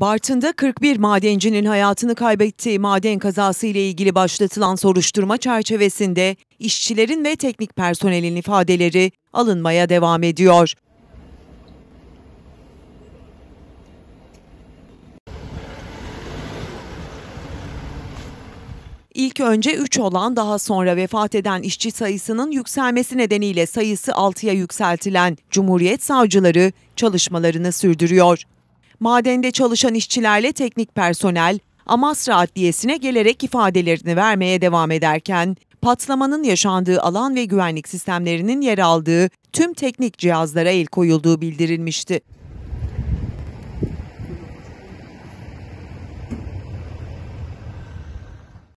Bartın'da 41 madencinin hayatını kaybettiği maden kazası ile ilgili başlatılan soruşturma çerçevesinde işçilerin ve teknik personelin ifadeleri alınmaya devam ediyor. İlk önce 3 olan daha sonra vefat eden işçi sayısının yükselmesi nedeniyle sayısı 6'ya yükseltilen Cumhuriyet Savcıları çalışmalarını sürdürüyor madende çalışan işçilerle teknik personel Amasra Adliyesi'ne gelerek ifadelerini vermeye devam ederken patlamanın yaşandığı alan ve güvenlik sistemlerinin yer aldığı tüm teknik cihazlara el koyulduğu bildirilmişti.